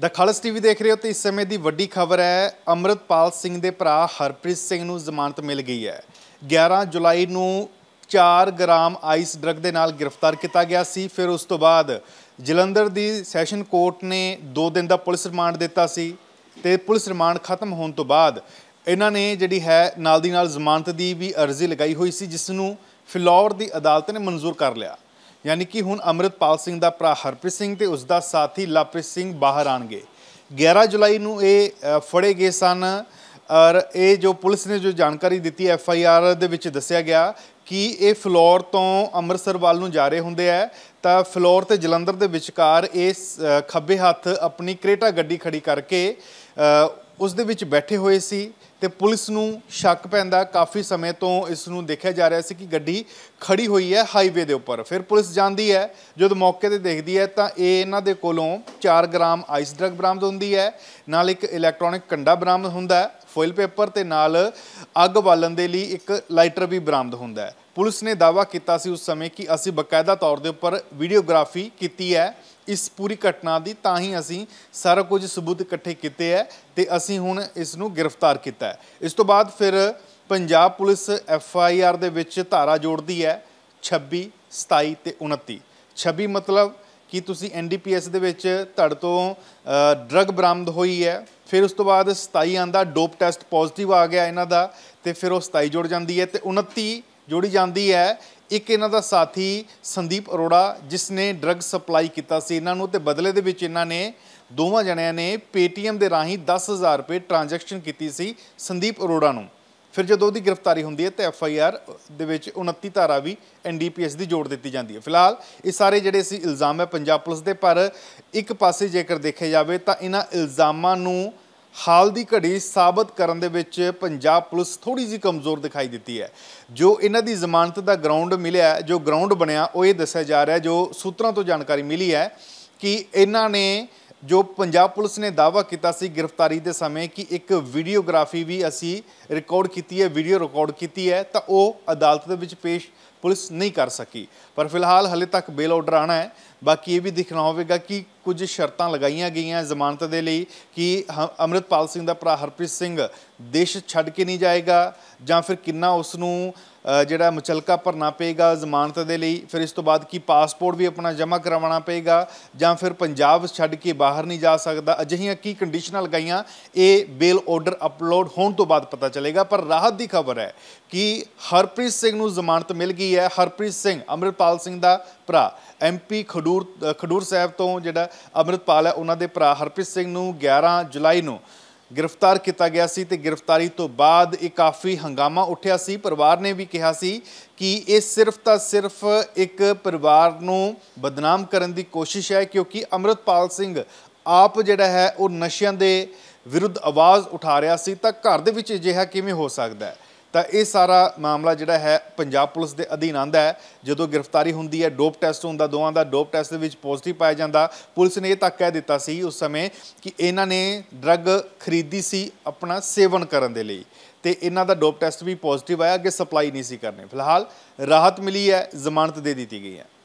ਦਾ ਖਾਲਸ TV ਦੇਖ ਰਹੇ ਹੋ ਤੇ ਇਸ ਸਮੇਂ ਦੀ ਵੱਡੀ ਖਬਰ ਹੈ ਅਮਰਤਪਾਲ ਸਿੰਘ ਦੇ ਭਰਾ ਹਰਪ੍ਰੀਤ ਸਿੰਘ ਨੂੰ ਜ਼ਮਾਨਤ ਮਿਲ ਗਈ ਹੈ 11 ਜੁਲਾਈ ਨੂੰ 4 ਗ੍ਰਾਮ ਆਈਸ ਡਰਗ ਦੇ ਨਾਲ ਗ੍ਰਿਫਤਾਰ ਕੀਤਾ ਗਿਆ ਸੀ ਫਿਰ ਉਸ ਤੋਂ ਬਾਅਦ ਜਲੰਧਰ ਦੀ ਸੈਸ਼ਨ ਕੋਰਟ ਨੇ 2 ਦਿਨ ਦਾ ਪੁਲਿਸ ਰਿਮਾਂਡ ਦਿੱਤਾ ਸੀ ਤੇ ਪੁਲਿਸ ਰਿਮਾਂਡ ਖਤਮ ਹੋਣ ਤੋਂ ਬਾਅਦ ਇਹਨਾਂ ਨੇ ਜਿਹੜੀ ਹੈ ਨਾਲ ਦੀ ਨਾਲ ਜ਼ਮਾਨਤ ਦੀ ਵੀ ਅਰਜ਼ੀ ਲਗਾਈ ਹੋਈ ਸੀ ਜਿਸ ਨੂੰ ਫਿਲੌਰ ਦੀ ਅਦਾਲਤ ਨੇ ਮਨਜ਼ੂਰ ਕਰ ਲਿਆ ਯਾਨੀ ਕਿ ਹੁਣ ਅਮਰਿਤਪਾਲ ਸਿੰਘ ਦਾ ਭਰਾ ਹਰਪ੍ਰੀਤ ਸਿੰਘ ਤੇ ਉਸ ਦਾ ਸਾਥੀ ਲਵਪ੍ਰੀਤ ਸਿੰਘ ਬਾਹਰ ਆਣਗੇ 11 ਜੁਲਾਈ ਨੂੰ ਇਹ ਫੜੇ ਗਏ ਸਨ ਔਰ ਇਹ ਜੋ ਪੁਲਿਸ ਨੇ ਜੋ ਜਾਣਕਾਰੀ ਦਿੱਤੀ ਐਫ ਆਈ ਆਰ ਦੇ ਵਿੱਚ ਦੱਸਿਆ ਗਿਆ ਕਿ ਇਹ ਫਲੋਰ ਤੋਂ ਅੰਮ੍ਰਿਤਸਰ ਵੱਲ ਨੂੰ ਜਾ ਰਹੇ ਹੁੰਦੇ ਆ ਤਾਂ ਫਲੋਰ ਤੇ ਜਲੰਧਰ ਦੇ ਵਿਚਕਾਰ ਇਸ ਖੱਬੇ ਹੱਥ ਆਪਣੀ ਕ੍ਰੇਟਾ ਗੱਡੀ ਖੜੀ ਕਰਕੇ ਉਸ ਦੇ ਵਿੱਚ ਬੈਠੇ ਹੋਏ ਸੀ ਤੇ ਪੁਲਿਸ ਨੂੰ ਸ਼ੱਕ ਪੈਂਦਾ ਕਾਫੀ ਸਮੇਂ ਤੋਂ ਇਸ ਨੂੰ ਦੇਖਿਆ ਜਾ ਰਿਹਾ ਸੀ ਕਿ ਗੱਡੀ ਖੜੀ ਹੋਈ ਹੈ ਹਾਈਵੇ ਦੇ ਉੱਪਰ ਫਿਰ ਪੁਲਿਸ ਜਾਂਦੀ ਹੈ ਜਦ ਮੌਕੇ ਤੇ ਦੇਖਦੀ ਹੈ ਤਾਂ ਇਹ ਇਹਨਾਂ ਦੇ ਕੋਲੋਂ 4 ਗ੍ਰਾਮ ਆਈਸ ਡਰਗ ਬਰਾਮਦ ਹੁੰਦੀ ਹੈ ਨਾਲ ਇੱਕ ਇਲੈਕਟ੍ਰੋਨਿਕ ਕੰਡਾ ਬਰਾਮਦ ਹੁੰਦਾ ਹੈ ਫੋਇਲ ਪੇਪਰ ਤੇ ਨਾਲ ਅੱਗ ਬਾਲਣ ਦੇ ਲਈ ਇੱਕ ਲਾਈਟਰ ਵੀ ਬਰਾਮਦ ਹੁੰਦਾ ਹੈ ਪੁਲਿਸ ਨੇ ਦਾਵਾ ਕੀਤਾ ਸੀ ਉਸ ਸਮੇਂ ਕਿ ਅਸੀਂ ਬਕਾਇਦਾ ਤੌਰ ਦੇ ਉੱਪਰ ਵੀਡੀਓਗ੍ਰਾਫੀ ਕੀਤੀ ਹੈ ਇਸ ਪੂਰੀ ਘਟਨਾ ਦੀ ਤਾਂ ਹੀ ਅਸੀਂ ਸਾਰਾ ਕੁਝ ਸਬੂਤ ਇਕੱਠੇ ਕੀਤੇ ਹੈ ਤੇ ਅਸੀਂ ਹੁਣ ਇਸ ਨੂੰ ਗ੍ਰਿਫਤਾਰ ਕੀਤਾ ਹੈ ਇਸ ਤੋਂ ਬਾਅਦ ਫਿਰ Punjab police F I R ਦੇ ਵਿੱਚ ਧਾਰਾ ਜੋੜਦੀ ਹੈ 26 27 ਤੇ 29 26 ਮਤਲਬ ਕਿ ਤੁਸੀਂ ਐਨ ਡੀ ਪੀ ਐਸ ਦੇ ਵਿੱਚ ਧੜ ਤੋਂ ਡਰੱਗ ਬਰਾਮਦ ਹੋਈ ਹੈ ਫਿਰ ਉਸ ਤੋਂ ਬਾਅਦ 27 ਆਂਦਾ ਡੋਪ ਟੈਸਟ ਪੋਜ਼ਿਟਿਵ ਆ ਗਿਆ ਇਹਨਾਂ ਦਾ ਤੇ ਫਿਰ ਉਹ 27 ਜੁੜ ਜਾਂਦੀ ਹੈ ਤੇ 29 ਜੋੜੀ ਜਾਂਦੀ ਹੈ ਇੱਕ ਇਹਨਾਂ ਦਾ ਸਾਥੀ ਸੰਦੀਪ ਅਰੋੜਾ ਜਿਸ ਨੇ ਡਰੱਗ ਸਪਲਾਈ ਕੀਤਾ ਸੀ ਇਹਨਾਂ ਨੂੰ ਤੇ ਬਦਲੇ ਦੇ ਵਿੱਚ ਇਹਨਾਂ ਨੇ ਦੋਵਾਂ ਜਣਿਆਂ ਨੇ ਪੇਟੀਐਮ ਦੇ ਰਾਹੀਂ 10000 ਰੁਪਏ ਟ੍ਰਾਂਜੈਕਸ਼ਨ ਕੀਤੀ ਸੀ ਸੰਦੀਪ ਅਰੋੜਾ ਨੂੰ ਫਿਰ ਜਦੋਂ ਉਹਦੀ ਗ੍ਰਿਫਤਾਰੀ ਹੁੰਦੀ ਹੈ ਤੇ ਐਫ ਆਈ ਆਰ ਦੇ ਵਿੱਚ 29 ਧਾਰਾ ਵੀ ਐਨ ਡੀ ਪੀ ਐਸ ਦੀ ਜੋੜ ਦਿੱਤੀ ਜਾਂਦੀ ਹੈ ਫਿਲਹਾਲ ਇਹ ਸਾਰੇ ਜਿਹੜੇ ਸੀ ਇਲਜ਼ਾਮ ਹੈ ਪੰਜਾਬ ਪੁਲਿਸ ਦੇ ਪਰ ਇੱਕ ਪਾਸੇ ਜੇਕਰ ਦੇਖਿਆ ਜਾਵੇ ਤਾਂ ਇਹਨਾਂ ਇਲਜ਼ਾਮਾਂ ਨੂੰ ਹਾਲ ਦੀ ਘੜੀ ਸਾਬਤ ਕਰਨ ਦੇ ਵਿੱਚ ਪੰਜਾਬ ਪੁਲਿਸ ਥੋੜੀ ਜੀ ਕਮਜ਼ੋਰ ਦਿਖਾਈ ਦਿੱਤੀ ਹੈ ਜੋ ਇਹਨਾਂ ਦੀ ਜ਼ਮਾਨਤ ਦਾ ਗਰਾਊਂਡ ਮਿਲਿਆ ਜੋ ਗਰਾਊਂਡ ਬਣਿਆ ਉਹ ਇਹ ਦੱਸਿਆ ਜਾ ਰਿਹਾ ਜੋ ਸੂਤਰਾਂ ਤੋਂ ਜਾਣਕਾਰੀ ਮਿਲੀ ਹੈ ਕਿ ਇਹਨਾਂ ਨੇ ਜੋ ਪੰਜਾਬ ਪੁਲਿਸ ਨੇ ਦਾਅਵਾ ਕੀਤਾ ਸੀ ਗ੍ਰਿਫਤਾਰੀ ਦੇ ਸਮੇਂ ਕਿ ਇੱਕ ਵੀਡੀਓਗ੍ਰਾਫੀ ਵੀ ਅਸੀਂ ਰਿਕਾਰਡ ਕੀਤੀ ਹੈ ਵੀਡੀਓ ਰਿਕਾਰਡ ਕੀਤੀ ਹੈ ਤਾਂ ਉਹ ਅਦਾਲਤ ਦੇ ਵਿੱਚ ਪੇਸ਼ ਪੁਲਿਸ ਨਹੀਂ ਕਰ ਸਕੀ ਪਰ ਫਿਲਹਾਲ ਹਲੇ ਤੱਕ ਬੇਲ ਆਰਡਰ ਆਣਾ ਹੈ ਬਾਕੀ ਇਹ ਵੀ ਦੇਖਣਾ ਹੋਵੇਗਾ ਕਿ ਕੁਝ ਸ਼ਰਤਾਂ ਲਗਾਈਆਂ ਗਈਆਂ ਜ਼ਮਾਨਤ ਦੇ ਲਈ ਕਿ ਅਮਰਿਤਪਾਲ ਸਿੰਘ ਦਾ ਭਰਾ ਹਰਪ੍ਰੀਤ ਸਿੰਘ ਦੇਸ਼ ਛੱਡ ਕੇ ਨਹੀਂ ਜਾਏਗਾ ਜਾਂ ਫਿਰ ਕਿੰਨਾ ਉਸ ਨੂੰ ਜਿਹੜਾ ਮਚਲਕਾ ਭਰਨਾ ਪਏਗਾ ਜ਼ਮਾਨਤ ਦੇ ਲਈ ਫਿਰ ਇਸ ਤੋਂ ਬਾਅਦ ਕੀ ਪਾਸਪੋਰਟ ਵੀ ਆਪਣਾ ਜਮ੍ਹਾਂ ਕਰਵਾਉਣਾ ਪਏਗਾ ਜਾਂ ਫਿਰ ਪੰਜਾਬ ਛੱਡ ਕੇ ਬਾਹਰ ਨਹੀਂ ਜਾ ਸਕਦਾ ਅਜਿਹੀਆਂ ਕੀ ਕੰਡੀਸ਼ਨਾਂ ਲਗਾਈਆਂ ਇਹ ਬੇਲ ਆਰਡਰ ਅਪਲੋਡ ਹੋਣ ਤੋਂ ਬਾਅਦ ਪਤਾ ਚੱਲੇਗਾ ਪਰ ਰਾਹਤ ਦੀ ਖਬਰ ਹੈ ਕਿ ਹਰਪ੍ਰੀਤ ਸਿੰਘ ਨੂੰ ਜ਼ਮਾਨਤ ਮਿਲ ਗਈ ਹੈ ਹਰਪ੍ਰੀਤ ਸਿੰਘ ਅਮਰਪਾਲ ਸਿੰਘ ਦਾ ਭਰਾ ਐਮਪੀ ਖਡੂਰ ਖਡੂਰ ਸਾਹਿਬ ਤੋਂ ਜਿਹੜਾ ਅਮਰਿਤਪਾਲ ਹੈ ਉਹਨਾਂ ਦੇ ਭਰਾ ਹਰਪ੍ਰੀਤ ਸਿੰਘ ਨੂੰ 11 ਜੁਲਾਈ ਨੂੰ ਗ੍ਰਿਫਤਾਰ ਕੀਤਾ ਗਿਆ ਸੀ ਤੇ ਗ੍ਰਿਫਤਾਰੀ ਤੋਂ ਬਾਅਦ ਇਹ ਕਾਫੀ ਹੰਗਾਮਾ ਉੱਠਿਆ ਸੀ ਪਰਿਵਾਰ ਨੇ ਵੀ ਕਿਹਾ ਸੀ ਕਿ ਇਹ ਸਿਰਫ ਤਾਂ ਸਿਰਫ ਇੱਕ ਪਰਿਵਾਰ ਨੂੰ ਬਦਨਾਮ ਕਰਨ ਦੀ ਕੋਸ਼ਿਸ਼ ਹੈ ਕਿਉਂਕਿ ਅਮਰਿਤਪਾਲ ਸਿੰਘ ਆਪ ਜਿਹੜਾ ਹੈ ਉਹ ਨਸ਼ਿਆਂ ਦੇ ਵਿਰੁੱਧ ਆਵਾਜ਼ ਉਠਾ ਰਿਹਾ ਸੀ ਤਾਂ ਘਰ ਦੇ ਵਿੱਚ ਅਜਿਹਾ ਕਿਵੇਂ ਹੋ ਸਕਦਾ ਹੈ ਤਾਂ ਇਹ ਸਾਰਾ ਮਾਮਲਾ ਜਿਹੜਾ ਹੈ ਪੰਜਾਬ ਪੁਲਿਸ ਦੇ ਅਧੀਨ ਆਂਦਾ ਹੈ ਜਦੋਂ ਗ੍ਰਿਫਤਾਰੀ ਹੁੰਦੀ ਹੈ ਡੋਪ ਟੈਸਟ ਹੁੰਦਾ ਦੋਵਾਂ ਦਾ ਡੋਪ ਟੈਸਟ ਦੇ ਵਿੱਚ ਪੋਜ਼ਿਟਿਵ ਪਾਇਆ ਜਾਂਦਾ ਪੁਲਿਸ ਨੇ ਇਹ ਤੱਕ ਕਹਿ ਦਿੱਤਾ ਸੀ ਉਸ ਸਮੇਂ ਕਿ ਇਹਨਾਂ ਨੇ ਡਰੱਗ ਖਰੀਦੀ ਸੀ ਆਪਣਾ ਸੇਵਨ ਕਰਨ ਦੇ ਲਈ ਤੇ ਇਹਨਾਂ ਦਾ ਡੋਪ ਟੈਸਟ ਵੀ ਪੋਜ਼ਿਟਿਵ ਆਇਆ ਕਿ ਸਪਲਾਈ ਨਹੀਂ ਸੀ ਕਰਨੇ ਫਿਲਹਾਲ ਰਾਹਤ ਮਿਲੀ ਹੈ ਜ਼ਮਾਨਤ ਦੇ ਦਿੱਤੀ ਗਈ ਹੈ